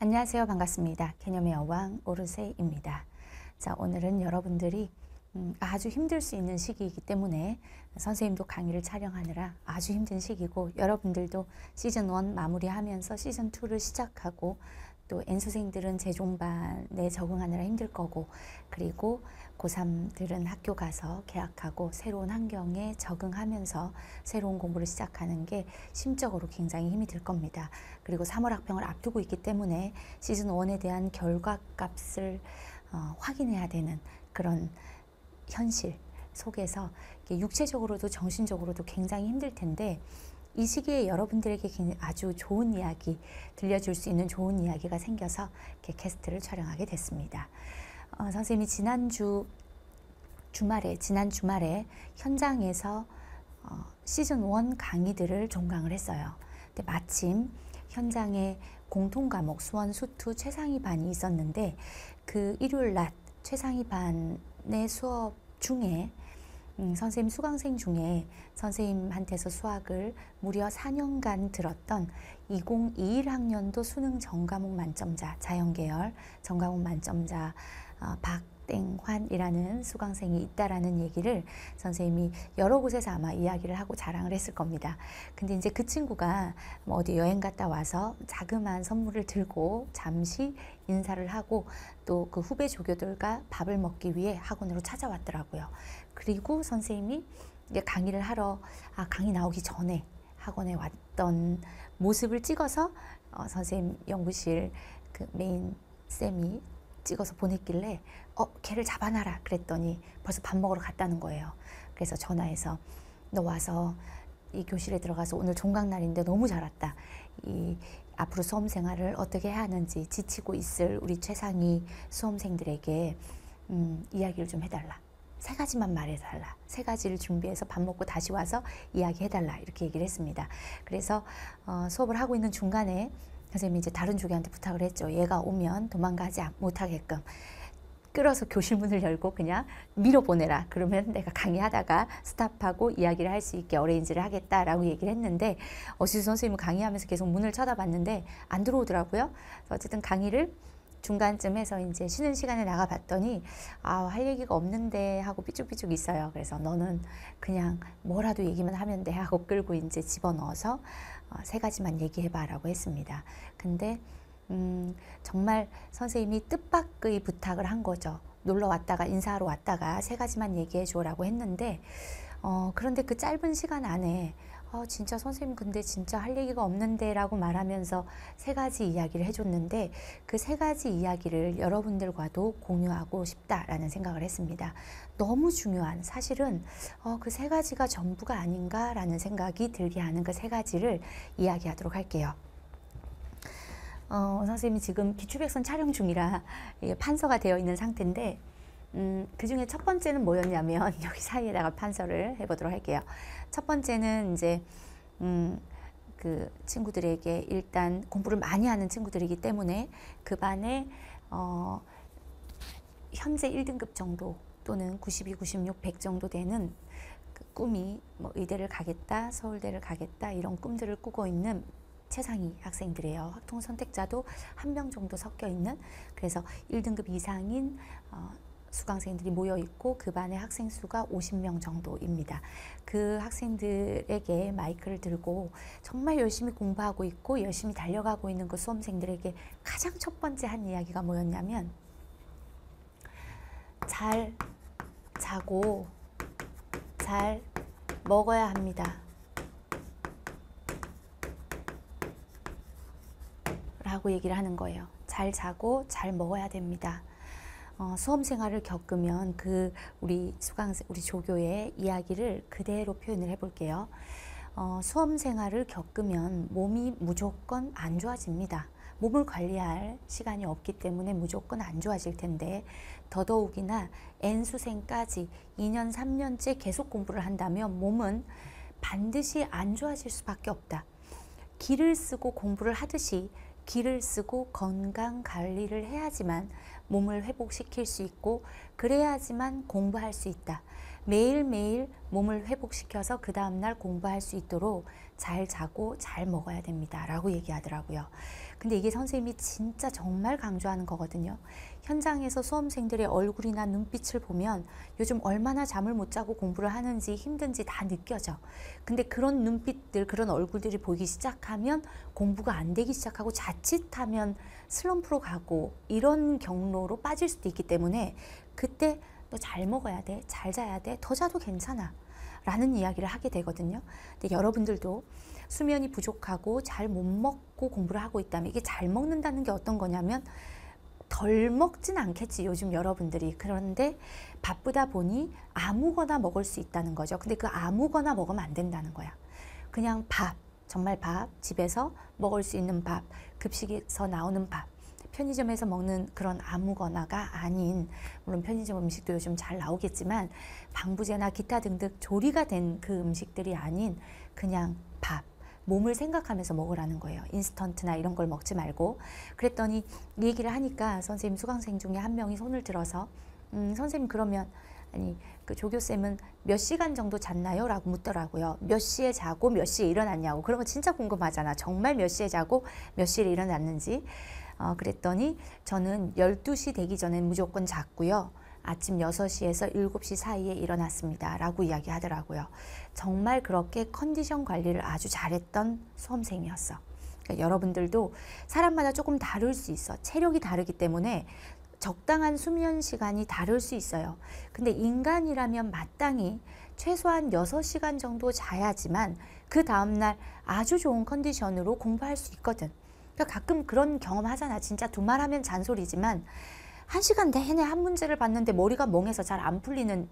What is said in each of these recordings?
안녕하세요. 반갑습니다. 개념의 여왕 오르세입니다. 자, 오늘은 여러분들이 음, 아주 힘들 수 있는 시기이기 때문에 선생님도 강의를 촬영하느라 아주 힘든 시기고 여러분들도 시즌 1 마무리하면서 시즌 2를 시작하고 또 N수생들은 재종반에 적응하느라 힘들 거고 그리고 고3들은 학교 가서 개학하고 새로운 환경에 적응하면서 새로운 공부를 시작하는 게 심적으로 굉장히 힘이 들 겁니다. 그리고 3월 학평을 앞두고 있기 때문에 시즌 1에 대한 결과값을 어, 확인해야 되는 그런 현실 속에서 육체적으로도 정신적으로도 굉장히 힘들 텐데 이 시기에 여러분들에게 아주 좋은 이야기, 들려줄 수 있는 좋은 이야기가 생겨서 이렇게 캐스트를 촬영하게 됐습니다. 어, 선생님이 지난주 주말에, 지난 주말에 현장에서 어, 시즌 1 강의들을 종강을 했어요. 근데 마침 현장에 공통 과목 수원 수투 최상위 반이 있었는데 그 일요일 낮 최상위 반의 수업 중에 음, 선생님 수강생 중에 선생님한테서 수학을 무려 4년간 들었던 2021학년도 수능 전과목 만점자 자연계열 전과목 만점자 어, 박 땡환이라는 수강생이 있다라는 얘기를 선생님이 여러 곳에서 아마 이야기를 하고 자랑을 했을 겁니다. 근데 이제 그 친구가 뭐 어디 여행 갔다 와서 자그마한 선물을 들고 잠시 인사를 하고 또 그 후배 조교들과 밥을 먹기 위해 학원으로 찾아왔더라고요. 그리고 선생님이 강의를 하러 아, 강의 나오기 전에 학원에 왔던 모습을 찍어서 어, 선생님 연구실 그 메인 쌤이 찍어서 보냈길래 어 걔를 잡아놔라 그랬더니 벌써 밥 먹으러 갔다는 거예요. 그래서 전화해서 너 와서 이 교실에 들어가서 오늘 종강날인데 너무 잘 왔다. 이 앞으로 수험 생활을 어떻게 해야 하는지 지치고 있을 우리 최상위 수험생들에게 음, 이야기를 좀 해달라. 세 가지만 말해달라. 세 가지를 준비해서 밥 먹고 다시 와서 이야기해달라. 이렇게 얘기를 했습니다. 그래서 어, 수업을 하고 있는 중간에 선생님이 이제 다른 조교한테 부탁을 했죠. 얘가 오면 도망가지 못하게끔 끌어서 교실 문을 열고 그냥 밀어보내라. 그러면 내가 강의하다가 스탑하고 이야기를 할 수 있게 어레인지를 하겠다라고 얘기를 했는데 어시수 선생님은 강의하면서 계속 문을 쳐다봤는데 안 들어오더라고요. 어쨌든 강의를 중간쯤 에서 이제 쉬는 시간에 나가봤더니 아 할 얘기가 없는데 하고 삐죽삐죽 있어요. 그래서 너는 그냥 뭐라도 얘기만 하면 돼 하고 끌고 이제 집어넣어서 어, 세 가지만 얘기해봐라고 했습니다. 근데 음, 정말 선생님이 뜻밖의 부탁을 한 거죠. 놀러 왔다가 인사하러 왔다가 세 가지만 얘기해 줘라고 했는데 어, 그런데 그 짧은 시간 안에 어, 진짜 선생님 근데 진짜 할 얘기가 없는데 라고 말하면서 세 가지 이야기를 해줬는데 그 세 가지 이야기를 여러분들과도 공유하고 싶다라는 생각을 했습니다. 너무 중요한 사실은 어, 그 세 가지가 전부가 아닌가라는 생각이 들게 하는 그 세 가지를 이야기하도록 할게요. 어, 선생님이 지금 기초백선 촬영 중이라 판서가 되어 있는 상태인데 음, 그 중에 첫 번째는 뭐였냐면 여기 사이에다가 판서를 해보도록 할게요. 첫 번째는 이제 음, 그 친구들에게 일단 공부를 많이 하는 친구들이기 때문에 그 반에 어, 현재 1등급 정도 또는 92, 96, 100 정도 되는 그 꿈이 뭐 의대를 가겠다, 서울대를 가겠다 이런 꿈들을 꾸고 있는 최상위 학생들이에요. 학통 선택자도 한 명 정도 섞여 있는 그래서 1등급 이상인 어, 수강생들이 모여 있고 그 반의 학생 수가 50명 정도입니다. 그 학생들에게 마이크를 들고 정말 열심히 공부하고 있고 열심히 달려가고 있는 그 수험생들에게 가장 첫 번째 한 이야기가 뭐였냐면 잘 자고 잘 먹어야 합니다. 하고 얘기를 하는 거예요. 잘 자고 잘 먹어야 됩니다. 어, 수험 생활을 겪으면 그 우리 수강 우리 조교의 이야기를 그대로 표현을 해볼게요. 어, 수험 생활을 겪으면 몸이 무조건 안 좋아집니다. 몸을 관리할 시간이 없기 때문에 무조건 안 좋아질 텐데 더더욱이나 N 수생까지 2년 3년째 계속 공부를 한다면 몸은 반드시 안 좋아질 수밖에 없다. 기를 쓰고 공부를 하듯이 기를 쓰고 건강 관리를 해야지만 몸을 회복시킬 수 있고 그래야지만 공부할 수 있다. 매일매일 몸을 회복시켜서 그 다음날 공부할 수 있도록 잘 자고 잘 먹어야 됩니다. 라고 얘기하더라고요. 근데 이게 선생님이 진짜 정말 강조하는 거거든요. 현장에서 수험생들의 얼굴이나 눈빛을 보면 요즘 얼마나 잠을 못 자고 공부를 하는지 힘든지 다 느껴져. 근데 그런 눈빛들, 그런 얼굴들이 보이기 시작하면 공부가 안 되기 시작하고 자칫하면 슬럼프로 가고 이런 경로로 빠질 수도 있기 때문에 그때 너잘 먹어야 돼, 잘 자야 돼, 더 자도 괜찮아. 라는 이야기를 하게 되거든요. 근데 여러분들도 수면이 부족하고 잘 못 먹고 공부를 하고 있다면 이게 잘 먹는다는 게 어떤 거냐면 덜 먹진 않겠지 요즘 여러분들이 그런데 바쁘다 보니 아무거나 먹을 수 있다는 거죠 근데 그 아무거나 먹으면 안 된다는 거야 그냥 밥 정말 밥 집에서 먹을 수 있는 밥 급식에서 나오는 밥 편의점에서 먹는 그런 아무거나가 아닌 물론 편의점 음식도 요즘 잘 나오겠지만 방부제나 기타 등등 조리가 된 그 음식들이 아닌 그냥 밥 몸을 생각하면서 먹으라는 거예요. 인스턴트나 이런 걸 먹지 말고. 그랬더니 얘기를 하니까 선생님 수강생 중에 한 명이 손을 들어서 음, 선생님 그러면 아니 그 조교쌤은 몇 시간 정도 잤나요? 라고 묻더라고요. 몇 시에 자고 몇 시에 일어났냐고. 그런거 진짜 궁금하잖아. 정말 몇 시에 자고 몇 시에 일어났는지. 어, 그랬더니 저는 12시 되기 전엔 무조건 잤고요. 아침 6시에서 7시 사이에 일어났습니다. 라고 이야기하더라고요. 정말 그렇게 컨디션 관리를 아주 잘했던 수험생이었어. 그러니까 여러분들도 사람마다 조금 다를 수 있어. 체력이 다르기 때문에 적당한 수면 시간이 다를 수 있어요. 근데 인간이라면 마땅히 최소한 6시간 정도 자야지만 그 다음날 아주 좋은 컨디션으로 공부할 수 있거든. 그러니까 가끔 그런 경험 하잖아. 진짜 두 말하면 잔소리지만 한 시간 내내 한 문제를 봤는데 머리가 멍해서 잘 안 풀리는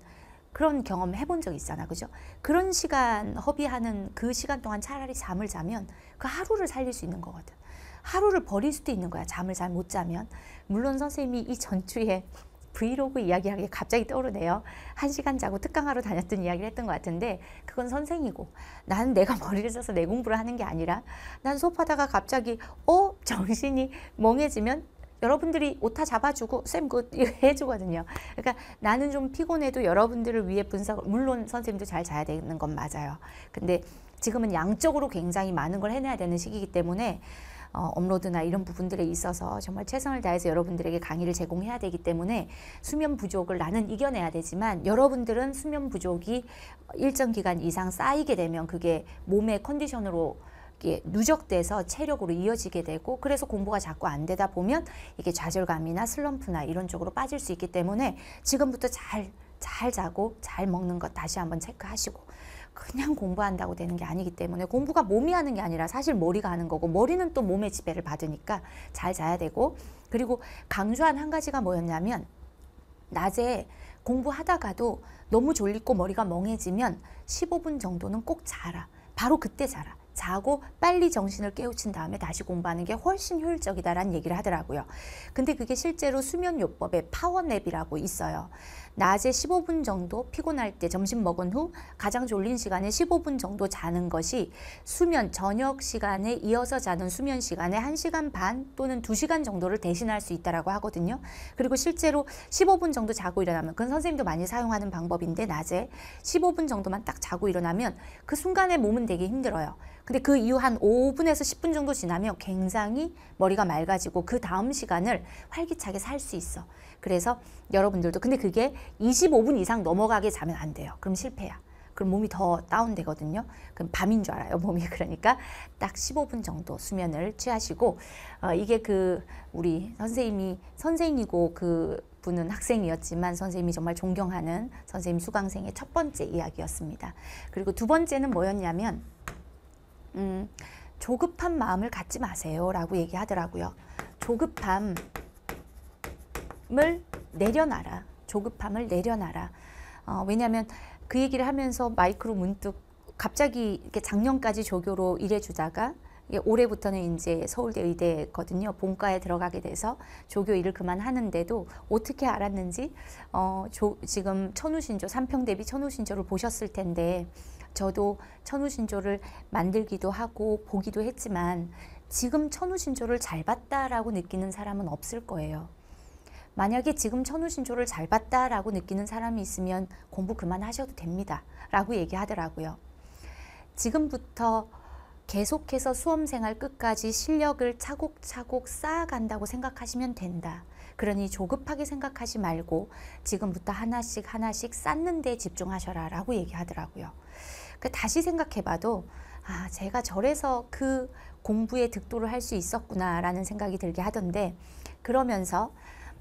그런 경험 해본 적 있잖아. 그죠? 그런 시간 허비하는 그 시간 동안 차라리 잠을 자면 그 하루를 살릴 수 있는 거거든. 하루를 버릴 수도 있는 거야. 잠을 잘 못 자면. 물론 선생님이 이 전주에 브이로그 이야기하기 에 갑자기 떠오르네요. 한 시간 자고 특강하러 다녔던 이야기를 했던 것 같은데 그건 선생이고 나는 내가 머리를 써서 내 공부를 하는 게 아니라 난 수업하다가 갑자기 어? 정신이 멍해지면 여러분들이 오타 잡아주고 쌤그 해주거든요. 그러니까 나는 좀 피곤해도 여러분들을 위해 분석을 물론 선생님도 잘 자야 되는 건 맞아요. 근데 지금은 양적으로 굉장히 많은 걸 해내야 되는 시기이기 때문에 어, 업로드나 이런 부분들에 있어서 정말 최선을 다해서 여러분들에게 강의를 제공해야 되기 때문에 수면 부족을 나는 이겨내야 되지만 여러분들은 수면 부족이 일정 기간 이상 쌓이게 되면 그게 몸의 컨디션으로 누적돼서 체력으로 이어지게 되고 그래서 공부가 자꾸 안 되다 보면 이게 좌절감이나 슬럼프나 이런 쪽으로 빠질 수 있기 때문에 지금부터 잘 잘 자고 잘 먹는 것 다시 한번 체크하시고 그냥 공부한다고 되는 게 아니기 때문에 공부가 몸이 하는 게 아니라 사실 머리가 하는 거고 머리는 또 몸의 지배를 받으니까 잘 자야 되고 그리고 강조한 한 가지가 뭐였냐면 낮에 공부하다가도 너무 졸리고 머리가 멍해지면 15분 정도는 꼭 자라. 바로 그때 자라. 자고 빨리 정신을 깨우친 다음에 다시 공부하는 게 훨씬 효율적이다라는 얘기를 하더라고요. 근데 그게 실제로 수면요법의 파워냅이라고 있어요. 낮에 15분 정도 피곤할 때 점심 먹은 후 가장 졸린 시간에 15분 정도 자는 것이 수면 저녁 시간에 이어서 자는 수면 시간에 1시간 반 또는 2시간 정도를 대신할 수 있다라고 하거든요. 그리고 실제로 15분 정도 자고 일어나면 그건 선생님도 많이 사용하는 방법인데 낮에 15분 정도만 딱 자고 일어나면 그 순간에 몸은 되게 힘들어요. 근데 그 이후 한 5분에서 10분 정도 지나면 굉장히 머리가 맑아지고 그 다음 시간을 활기차게 살 수 있어. 그래서 여러분들도 근데 그게 25분 이상 넘어가게 자면 안 돼요. 그럼 실패야. 그럼 몸이 더 다운되거든요. 그럼 밤인 줄 알아요. 몸이 그러니까 딱 15분 정도 수면을 취하시고 어, 이게 그 우리 선생님이 선생이고 그 분은 학생이었지만 선생님이 정말 존경하는 선생님 수강생의 첫 번째 이야기였습니다. 그리고 두 번째는 뭐였냐면 음, 조급한 마음을 갖지 마세요라고 얘기하더라고요. 조급함 조급함을 내려놔라. 조급함을 내려놔라. 어, 왜냐하면 그 얘기를 하면서 마이크로 문득 갑자기 이렇게 작년까지 조교로 일해주다가 올해부터는 이제 서울대 의대거든요. 본과에 들어가게 돼서 조교 일을 그만하는데도 어떻게 알았는지 어, 조, 지금 천우신조 삼평 대비 천우신조를 보셨을 텐데 저도 천우신조를 만들기도 하고 보기도 했지만 지금 천우신조를 잘 봤다라고 느끼는 사람은 없을 거예요. 만약에 지금 천우신조를 잘 봤다라고 느끼는 사람이 있으면 공부 그만하셔도 됩니다. 라고 얘기하더라고요. 지금부터 계속해서 수험생활 끝까지 실력을 차곡차곡 쌓아간다고 생각하시면 된다. 그러니 조급하게 생각하지 말고 지금부터 하나씩 하나씩 쌓는 데 집중하셔라 라고 얘기하더라고요. 그 다시 생각해봐도 아 제가 절에서 그 공부에 득도를 할 수 있었구나 라는 생각이 들게 하던데 그러면서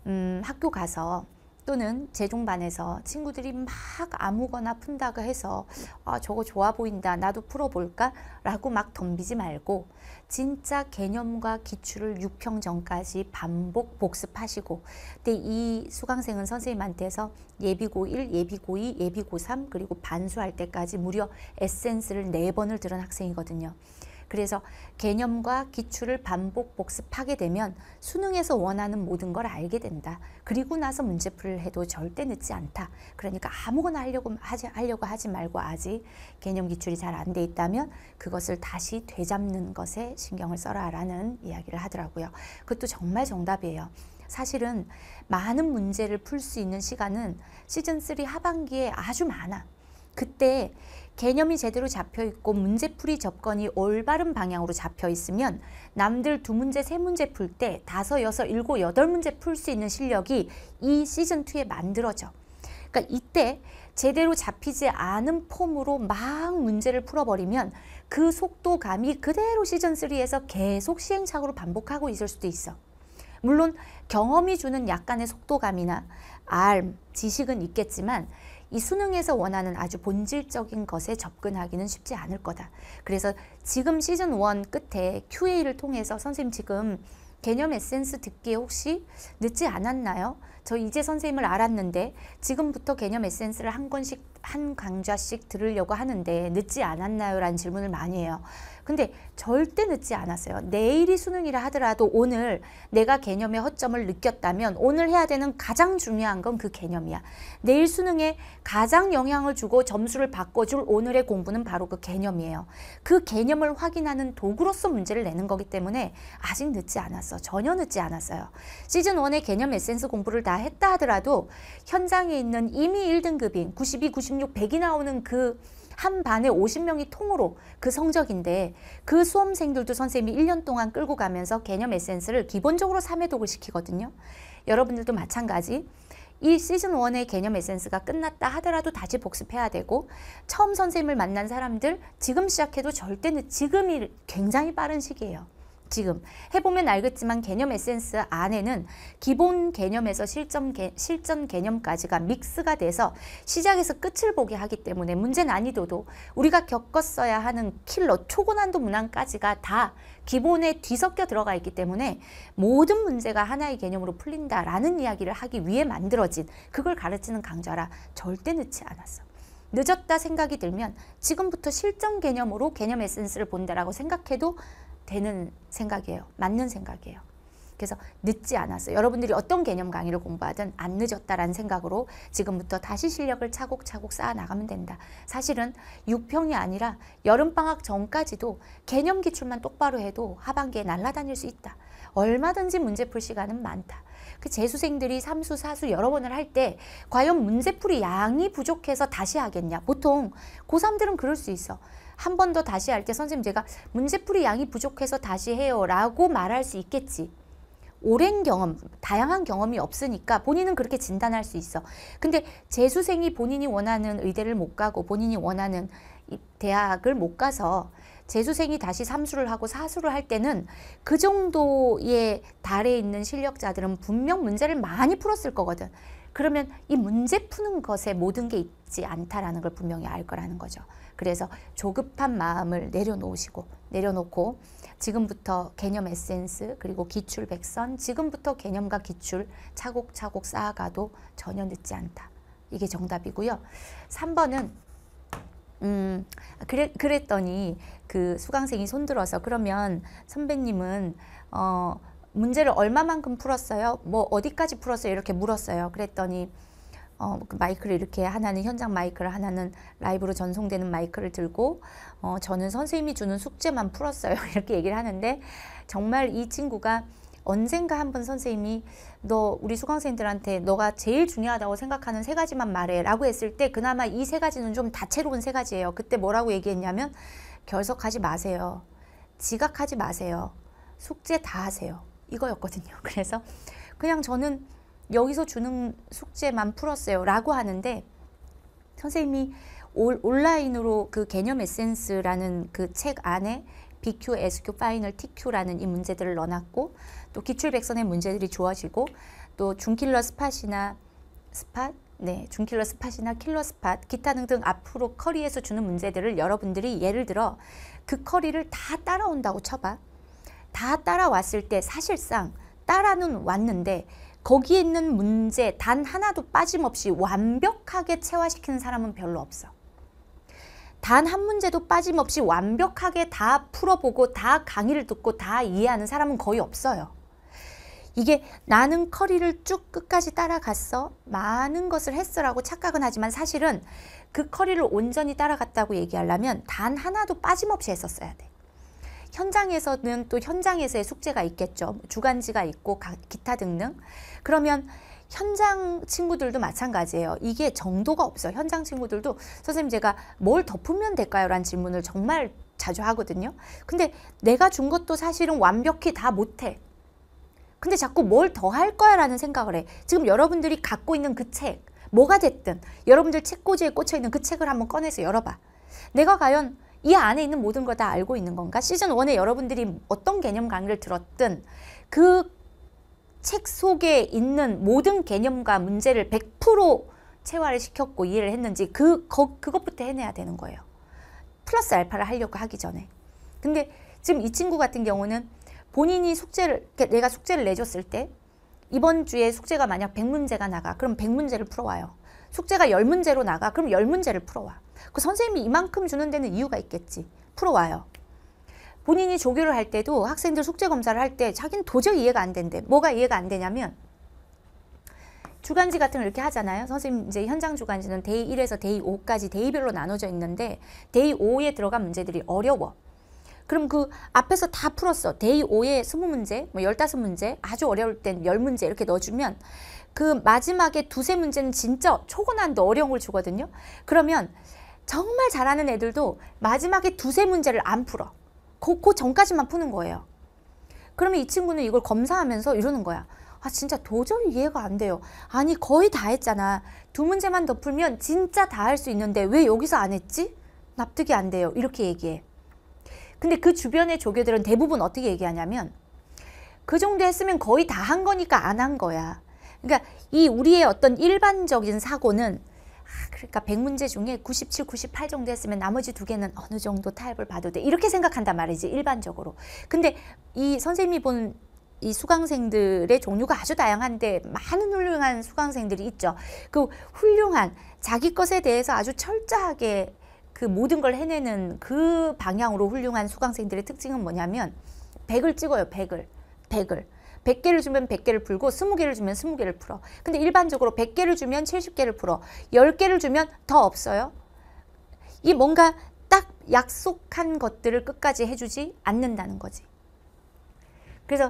음, 학교 가서 또는 재종반에서 친구들이 막 아무거나 푼다고 해서 아, 저거 좋아 보인다 나도 풀어볼까 라고 막 덤비지 말고 진짜 개념과 기출을 6평 전까지 반복 복습하시고 근데 이 수강생은 선생님한테서 예비고 1, 예비고 2, 예비고 3 그리고 반수할 때까지 무려 에센스를 4번을 들은 학생이거든요. 그래서 개념과 기출을 반복 복습하게 되면 수능에서 원하는 모든 걸 알게 된다. 그리고 나서 문제풀이를 해도 절대 늦지 않다. 그러니까 아무거나 하려고 하지, 하려고 하지 말고 아직 개념 기출이 잘 안 돼 있다면 그것을 다시 되잡는 것에 신경을 써라라는 이야기를 하더라고요. 그것도 정말 정답이에요. 사실은 많은 문제를 풀 수 있는 시간은 시즌3 하반기에 아주 많아. 그때 개념이 제대로 잡혀 있고 문제풀이 접근이 올바른 방향으로 잡혀 있으면 남들 두 문제 세 문제 풀 때 다섯 여섯 일곱 여덟 문제 풀 수 있는 실력이 이 시즌 2에 만들어져. 그러니까 이때 제대로 잡히지 않은 폼으로 막 문제를 풀어버리면 그 속도감이 그대로 시즌 3에서 계속 시행착오를 반복하고 있을 수도 있어. 물론 경험이 주는 약간의 속도감이나 알, 지식은 있겠지만 이 수능에서 원하는 아주 본질적인 것에 접근하기는 쉽지 않을 거다. 그래서 지금 시즌 원 끝에 QA를 통해서 선생님 지금 개념 에센스 듣기에 혹시 늦지 않았나요? 저 이제 선생님을 알았는데 지금부터 개념 에센스를 한 권씩 한 강좌씩 들으려고 하는데 늦지 않았나요? 라는 질문을 많이 해요. 근데 절대 늦지 않았어요. 내일이 수능이라 하더라도 오늘 내가 개념의 허점을 느꼈다면 오늘 해야 되는 가장 중요한 건 그 개념이야. 내일 수능에 가장 영향을 주고 점수를 바꿔줄 오늘의 공부는 바로 그 개념이에요. 그 개념을 확인하는 도구로서 문제를 내는 거기 때문에 아직 늦지 않았어. 전혀 늦지 않았어요. 시즌 1의 개념 에센스 공부를 다 했다 하더라도 현장에 있는 이미 1등급인 92, 96, 100이 나오는 그한 반에 50명이 통으로 그 성적인데 그 수험생들도 선생님이 1년 동안 끌고 가면서 개념 에센스를 기본적으로 3회독을 시키거든요. 여러분들도 마찬가지 이 시즌 원의 개념 에센스가 끝났다 하더라도 다시 복습해야 되고 처음 선생님을 만난 사람들 지금 시작해도 절대 는 지금이 굉장히 빠른 시기예요. 지금 해보면 알겠지만 개념 에센스 안에는 기본 개념에서 실전, 개, 실전 개념까지가 믹스가 돼서 시작에서 끝을 보게 하기 때문에 문제 난이도도 우리가 겪었어야 하는 킬러 초고난도 문항까지가 다 기본에 뒤섞여 들어가 있기 때문에 모든 문제가 하나의 개념으로 풀린다라는 이야기를 하기 위해 만들어진 그걸 가르치는 강좌라 절대 늦지 않았어. 늦었다 생각이 들면 지금부터 실전 개념으로 개념 에센스를 본다라고 생각해도 되는 생각이에요. 맞는 생각이에요. 그래서 늦지 않았어요. 여러분들이 어떤 개념 강의를 공부하든 안 늦었다라는 생각으로 지금부터 다시 실력을 차곡차곡 쌓아 나가면 된다. 사실은 6평이 아니라 여름방학 전까지도 개념 기출만 똑바로 해도 하반기에 날아다닐 수 있다. 얼마든지 문제 풀 시간은 많다. 그 재수생들이 삼수, 사수 여러 번을 할 때 과연 문제풀이 양이 부족해서 다시 하겠냐. 보통 고3들은 그럴 수 있어. 한 번 더 다시 할 때 선생님 제가 문제풀이 양이 부족해서 다시 해요 라고 말할 수 있겠지. 오랜 경험, 다양한 경험이 없으니까 본인은 그렇게 진단할 수 있어. 근데 재수생이 본인이 원하는 의대를 못 가고 본인이 원하는 대학을 못 가서 재수생이 다시 삼수를 하고 사수를 할 때는 그 정도의 달에 있는 실력자들은 분명 문제를 많이 풀었을 거거든. 그러면 이 문제 푸는 것에 모든 게 있지 않다라는 걸 분명히 알 거라는 거죠. 그래서 조급한 마음을 내려놓으시고 내려놓고 지금부터 개념 에센스 그리고 기출 백선 지금부터 개념과 기출 차곡차곡 쌓아가도 전혀 늦지 않다. 이게 정답이고요. 3번은 음, 그래, 그랬더니 그 수강생이 손들어서 그러면 선배님은 어, 문제를 얼마만큼 풀었어요? 뭐 어디까지 풀었어요? 이렇게 물었어요. 그랬더니 어, 그 마이크를 이렇게 하나는 현장 마이크를 하나는 라이브로 전송되는 마이크를 들고 어, 저는 선생님이 주는 숙제만 풀었어요. 이렇게 얘기를 하는데 정말 이 친구가 언젠가 한 번 선생님이 너 우리 수강생들한테 너가 제일 중요하다고 생각하는 세 가지만 말해 라고 했을 때 그나마 이 세 가지는 좀 다채로운 세 가지예요. 그때 뭐라고 얘기했냐면 결석하지 마세요. 지각하지 마세요. 숙제 다 하세요. 이거였거든요. 그래서 그냥 저는 여기서 주는 숙제만 풀었어요. 라고 하는데 선생님이 올, 온라인으로 그 개념 에센스라는 그 책 안에 BQ, SQ, 파이널, TQ라는 이 문제들을 넣어놨고 또 기출백선의 문제들이 좋아지고 또 중킬러 스팟이나 스팟 네, 중킬러 스팟이나 킬러 스팟, 기타 등등 앞으로 커리에서 주는 문제들을 여러분들이 예를 들어 그 커리를 다 따라온다고 쳐봐. 다 따라왔을 때 사실상 따라는 왔는데 거기에 있는 문제 단 하나도 빠짐없이 완벽하게 체화시키는 사람은 별로 없어. 단 한 문제도 빠짐없이 완벽하게 다 풀어보고 다 강의를 듣고 다 이해하는 사람은 거의 없어요. 이게 나는 커리를 쭉 끝까지 따라갔어. 많은 것을 했어라고 착각은 하지만 사실은 그 커리를 온전히 따라갔다고 얘기하려면 단 하나도 빠짐없이 했었어야 돼. 현장에서는 또 현장에서의 숙제가 있겠죠. 주간지가 있고 기타 등등. 그러면 현장 친구들도 마찬가지예요. 이게 정도가 없어 현장 친구들도 선생님 제가 뭘 덮으면 될까요? 라는 질문을 정말 자주 하거든요. 근데 내가 준 것도 사실은 완벽히 다 못해. 근데 자꾸 뭘 더 할 거야 라는 생각을 해. 지금 여러분들이 갖고 있는 그 책, 뭐가 됐든 여러분들 책꽂이에 꽂혀있는 그 책을 한번 꺼내서 열어봐. 내가 과연 이 안에 있는 모든 걸 다 알고 있는 건가? 시즌1에 여러분들이 어떤 개념 강의를 들었든 그 책 속에 있는 모든 개념과 문제를 100% 체화를 시켰고 이해를 했는지 그, 거, 그것부터 해내야 되는 거예요. 플러스 알파를 하려고 하기 전에. 근데 지금 이 친구 같은 경우는 본인이 숙제를 그러니까 내가 숙제를 내줬을 때 이번 주에 숙제가 만약 100문제가 나가 그럼 100문제를 풀어와요. 숙제가 10문제로 나가 그럼 10문제를 풀어와. 그 선생님이 이만큼 주는 데는 이유가 있겠지. 풀어와요. 본인이 조교를 할 때도 학생들 숙제 검사를 할 때 자기는 도저히 이해가 안 된대. 뭐가 이해가 안 되냐면 주간지 같은 걸 이렇게 하잖아요. 선생님 이제 현장 주간지는 데이 1에서 데이 5까지 데이별로 나눠져 있는데 데이 5에 들어간 문제들이 어려워. 그럼 그 앞에서 다 풀었어. 데이 5에 20문제, 뭐 15문제, 아주 어려울 땐 10문제 이렇게 넣어주면 그 마지막에 두세 문제는 진짜 초고난도 어려운 걸 주거든요. 그러면 정말 잘하는 애들도 마지막에 두세 문제를 안 풀어. 그, 그 전까지만 푸는 거예요. 그러면 이 친구는 이걸 검사하면서 이러는 거야. 아 진짜 도저히 이해가 안 돼요. 아니 거의 다 했잖아. 두 문제만 더 풀면 진짜 다 할 수 있는데 왜 여기서 안 했지? 납득이 안 돼요. 이렇게 얘기해. 근데 그 주변의 조교들은 대부분 어떻게 얘기하냐면 그 정도 했으면 거의 다 한 거니까 안 한 거야. 그러니까 이 우리의 어떤 일반적인 사고는 아, 그러니까 백문제 중에 구십칠, 구십팔 정도 했으면 나머지 두 개는 어느 정도 타협을 봐도 돼. 이렇게 생각한단 말이지, 일반적으로. 근데 이 선생님이 본 이 수강생들의 종류가 아주 다양한데 많은 훌륭한 수강생들이 있죠. 그 훌륭한 자기 것에 대해서 아주 철저하게 그 모든 걸 해내는 그 방향으로 훌륭한 수강생들의 특징은 뭐냐면 100을 찍어요. 100을. 100을. 100개를 주면 100개를 풀고 20개를 주면 20개를 풀어. 근데 일반적으로 100개를 주면 70개를 풀어. 10개를 주면 더 없어요. 이 뭔가 딱 약속한 것들을 끝까지 해주지 않는다는 거지. 그래서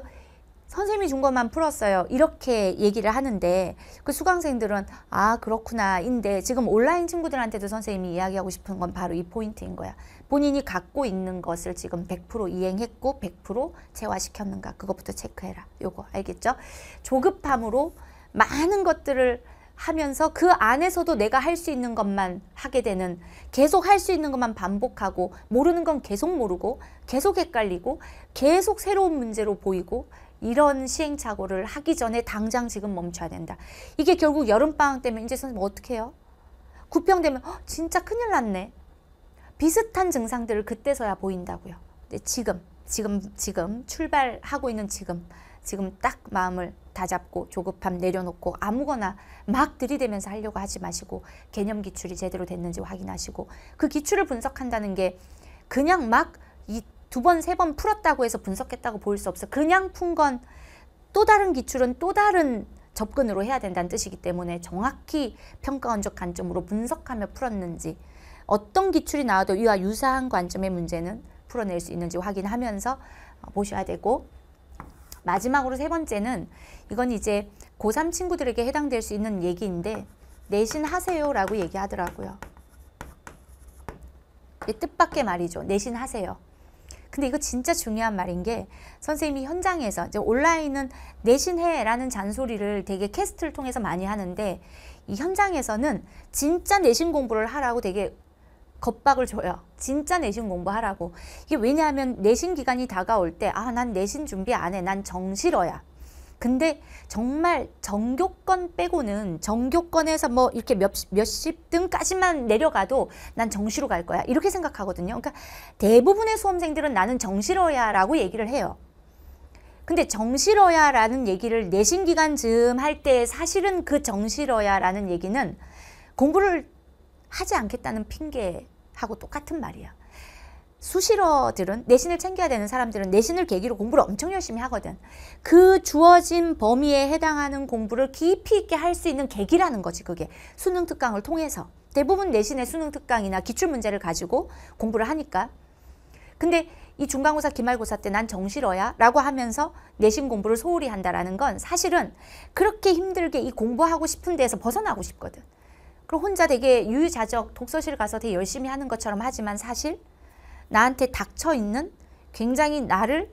선생님이 준 것만 풀었어요. 이렇게 얘기를 하는데 그 수강생들은 아 그렇구나 인데 지금 온라인 친구들한테도 선생님이 이야기하고 싶은 건 바로 이 포인트인 거야. 본인이 갖고 있는 것을 지금 100% 이행했고 100%재화시켰는가 그것부터 체크해라. 요거 알겠죠? 조급함으로 많은 것들을 하면서 그 안에서도 내가 할 수 있는 것만 하게 되는 계속 할 수 있는 것만 반복하고 모르는 건 계속 모르고 계속 헷갈리고 계속 새로운 문제로 보이고 이런 시행착오를 하기 전에 당장 지금 멈춰야 된다. 이게 결국 여름방학 때면 이제 선생님 어떻게 해요? 구평되면 허, 진짜 큰일 났네. 비슷한 증상들을 그때서야 보인다고요. 근데 지금, 지금, 지금 출발하고 있는 지금, 지금 딱 마음을 다잡고 조급함 내려놓고 아무거나 막 들이대면서 하려고 하지 마시고 개념 기출이 제대로 됐는지 확인하시고 그 기출을 분석한다는 게 그냥 막두 번, 세 번 풀었다고 해서 분석했다고 볼 수 없어. 그냥 푼 건 또 다른 기출은 또 다른 접근으로 해야 된다는 뜻이기 때문에 정확히 평가원적 관점으로 분석하며 풀었는지 어떤 기출이 나와도 이와 유사한 관점의 문제는 풀어낼 수 있는지 확인하면서 어, 보셔야 되고 마지막으로 세 번째는 이건 이제 고3 친구들에게 해당될 수 있는 얘기인데 내신 하세요 라고 얘기하더라고요. 뜻밖의 말이죠. 내신 하세요. 근데 이거 진짜 중요한 말인 게 선생님이 현장에서 이제 온라인은 내신해라는 잔소리를 되게 캐스트를 통해서 많이 하는데 이 현장에서는 진짜 내신 공부를 하라고 되게 겁박을 줘요. 진짜 내신 공부하라고. 이게 왜냐하면 내신 기간이 다가올 때 아 난 내신 준비 안 해. 난 정시러야. 근데 정말 정교권 빼고는 정교권에서 뭐 이렇게 몇, 몇십 등까지만 내려가도 난 정시로 갈 거야. 이렇게 생각하거든요. 그러니까 대부분의 수험생들은 나는 정시로야 라고 얘기를 해요. 근데 정시로야 라는 얘기를 내신 기간 즈음 할 때 사실은 그 정시로야 라는 얘기는 공부를 하지 않겠다는 핑계하고 똑같은 말이야. 수시러들은 내신을 챙겨야 되는 사람들은 내신을 계기로 공부를 엄청 열심히 하거든. 그 주어진 범위에 해당하는 공부를 깊이 있게 할 수 있는 계기라는 거지 그게 수능 특강을 통해서 대부분 내신의 수능 특강이나 기출 문제를 가지고 공부를 하니까. 근데 이 중간고사 기말고사 때 난 정시러야 라고 하면서 내신 공부를 소홀히 한다라는 건 사실은 그렇게 힘들게 이 공부하고 싶은 데에서 벗어나고 싶거든. 그리고 혼자 되게 유유자적 독서실 가서 되게 열심히 하는 것처럼 하지만 사실 나한테 닥쳐 있는 굉장히 나를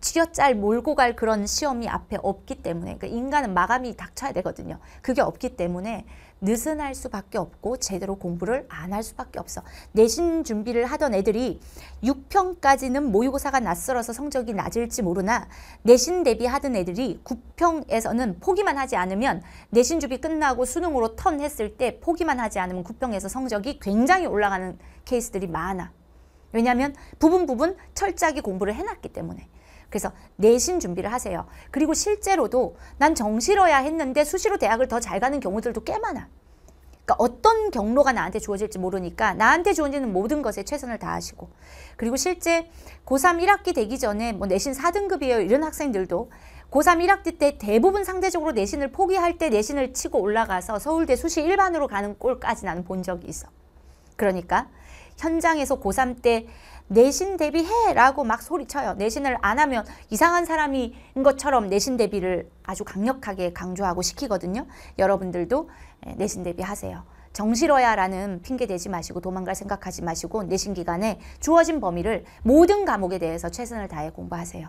쥐어짤 몰고 갈 그런 시험이 앞에 없기 때문에 그러니까 인간은 마감이 닥쳐야 되거든요. 그게 없기 때문에 느슨할 수밖에 없고 제대로 공부를 안 할 수밖에 없어. 내신 준비를 하던 애들이 6평까지는 모의고사가 낯설어서 성적이 낮을지 모르나 내신 대비하던 애들이 9평에서는 포기만 하지 않으면 내신 준비 끝나고 수능으로 턴 했을 때 포기만 하지 않으면 9평에서 성적이 굉장히 올라가는 케이스들이 많아. 왜냐하면 부분 부분 철저하게 공부를 해놨기 때문에 그래서 내신 준비를 하세요. 그리고 실제로도 난정시로야 했는데 수시로 대학을 더 잘 가는 경우들도 꽤 많아. 그러니까 어떤 경로가 나한테 주어질지 모르니까 나한테 주어지는 모든 것에 최선을 다하시고 그리고 실제 고3 1학기 되기 전에 뭐 내신 4등급이에요 이런 학생들도 고3 1학기 때 대부분 상대적으로 내신을 포기할 때 내신을 치고 올라가서 서울대 수시 일반으로 가는 꼴까지 나는 본 적이 있어. 그러니까 현장에서 고3 때 내신 대비해 라고 막 소리쳐요. 내신을 안 하면 이상한 사람인 것처럼 내신 대비를 아주 강력하게 강조하고 시키거든요. 여러분들도 예, 내신 대비하세요. 정실어야 라는 핑계 대지 마시고 도망갈 생각하지 마시고 내신 기간에 주어진 범위를 모든 과목에 대해서 최선을 다해 공부하세요.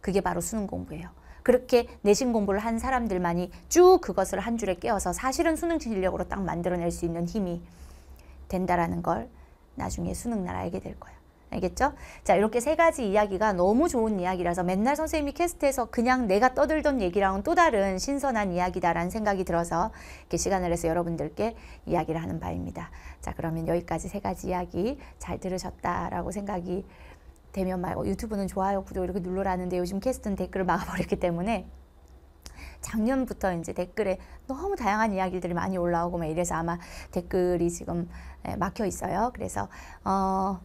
그게 바로 수능 공부예요. 그렇게 내신 공부를 한 사람들만이 쭉 그것을 한 줄에 깨어서 사실은 수능 진력으로 딱 만들어낼 수 있는 힘이 된다라는 걸 나중에 수능 날 알게 될거예요 알겠죠? 자 이렇게 세 가지 이야기가 너무 좋은 이야기라서 맨날 선생님이 캐스트에서 그냥 내가 떠들던 얘기랑은 또 다른 신선한 이야기다라는 생각이 들어서 이렇게 시간을 내서 여러분들께 이야기를 하는 바입니다. 자 그러면 여기까지 세 가지 이야기 잘 들으셨다라고 생각이 되면 말고 유튜브는 좋아요, 구독 이렇게 눌러라는데 요즘 캐스트는 댓글을 막아버렸기 때문에 작년부터 이제 댓글에 너무 다양한 이야기들이 많이 올라오고 막 이래서 아마 댓글이 지금 네, 막혀 있어요. 그래서 어,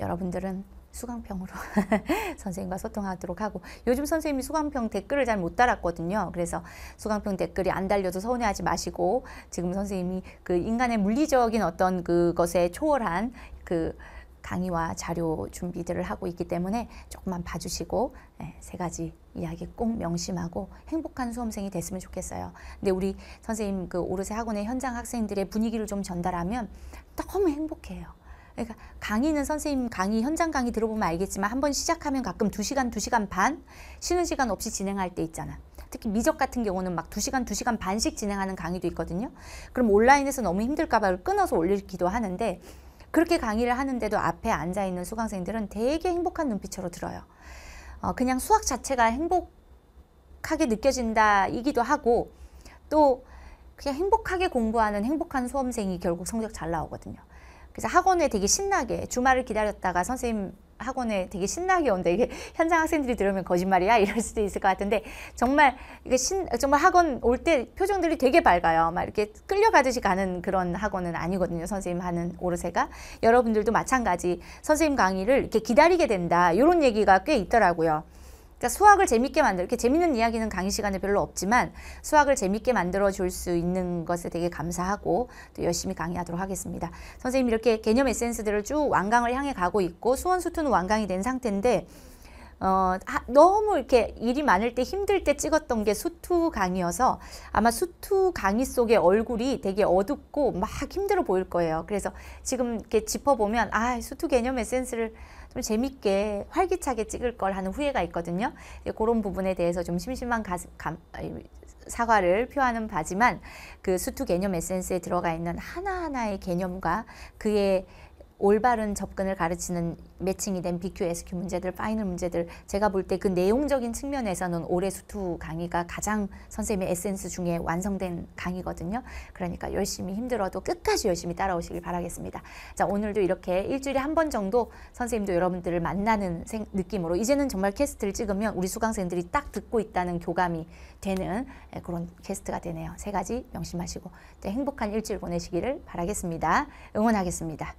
여러분들은 수강평으로 선생님과 소통하도록 하고 요즘 선생님이 수강평 댓글을 잘 못 달았거든요. 그래서 수강평 댓글이 안 달려도 서운해하지 마시고 지금 선생님이 그 인간의 물리적인 어떤 그것에 초월한 그 강의와 자료 준비들을 하고 있기 때문에 조금만 봐주시고 예, 세 가지 이야기 꼭 명심하고 행복한 수험생이 됐으면 좋겠어요. 근데 우리 선생님 그 오르세 학원의 현장 학생들의 분위기를 좀 전달하면 너무 행복해요. 그러니까 강의는 선생님 강의 현장 강의 들어보면 알겠지만 한번 시작하면 가끔 2시간2시간반 쉬는 시간 없이 진행할 때 있잖아. 특히 미적 같은 경우는 막2시간2시간 반씩 진행하는 강의도 있거든요. 그럼 온라인에서 너무 힘들까 봐 끊어서 올리기도 하는데 그렇게 강의를 하는데도 앞에 앉아 있는 수강생들은 되게 행복한 눈빛으로 들어요. 어, 그냥 수학 자체가 행복하게 느껴진다이기도 하고 또 그냥 행복하게 공부하는 행복한 수험생이 결국 성적 잘 나오거든요. 그래서 학원에 되게 신나게 주말을 기다렸다가 선생님 학원에 되게 신나게 온다. 이게 현장 학생들이 들으면 거짓말이야 이럴 수도 있을 것 같은데 정말 이게 신 정말 학원 올 때 표정들이 되게 밝아요. 막 이렇게 끌려가듯이 가는 그런 학원은 아니거든요. 선생님 하는 오르세가 여러분들도 마찬가지 선생님 강의를 이렇게 기다리게 된다. 이런 얘기가 꽤 있더라고요. 그러니까 수학을 재밌게 만들 이렇게 재밌는 이야기는 강의 시간에 별로 없지만 수학을 재밌게 만들어 줄 수 있는 것에 되게 감사하고 또 열심히 강의하도록 하겠습니다. 선생님 이렇게 개념 에센스들을 쭉 완강을 향해 가고 있고 수원수투는 완강이 된 상태인데 어, 하, 너무 이렇게 일이 많을 때 힘들 때 찍었던 게 수투 강의여서 아마 수투 강의 속의 얼굴이 되게 어둡고 막 힘들어 보일 거예요. 그래서 지금 이렇게 짚어보면 아 수투 개념 에센스를 좀 재밌게 활기차게 찍을 걸 하는 후회가 있거든요. 그런 부분에 대해서 좀 심심한 가스, 감, 사과를 표하는 바지만 그 수투 개념 에센스에 들어가 있는 하나하나의 개념과 그의 올바른 접근을 가르치는 매칭이 된 BQ, SQ 문제들, 파이널 문제들 제가 볼 때 그 내용적인 측면에서는 올해 수투 강의가 가장 선생님의 에센스 중에 완성된 강의거든요. 그러니까 열심히 힘들어도 끝까지 열심히 따라오시길 바라겠습니다. 자 오늘도 이렇게 일주일에 한 번 정도 선생님도 여러분들을 만나는 느낌으로 이제는 정말 캐스트를 찍으면 우리 수강생들이 딱 듣고 있다는 교감이 되는 예, 그런 캐스트가 되네요. 세 가지 명심하시고 행복한 일주일 보내시기를 바라겠습니다. 응원하겠습니다.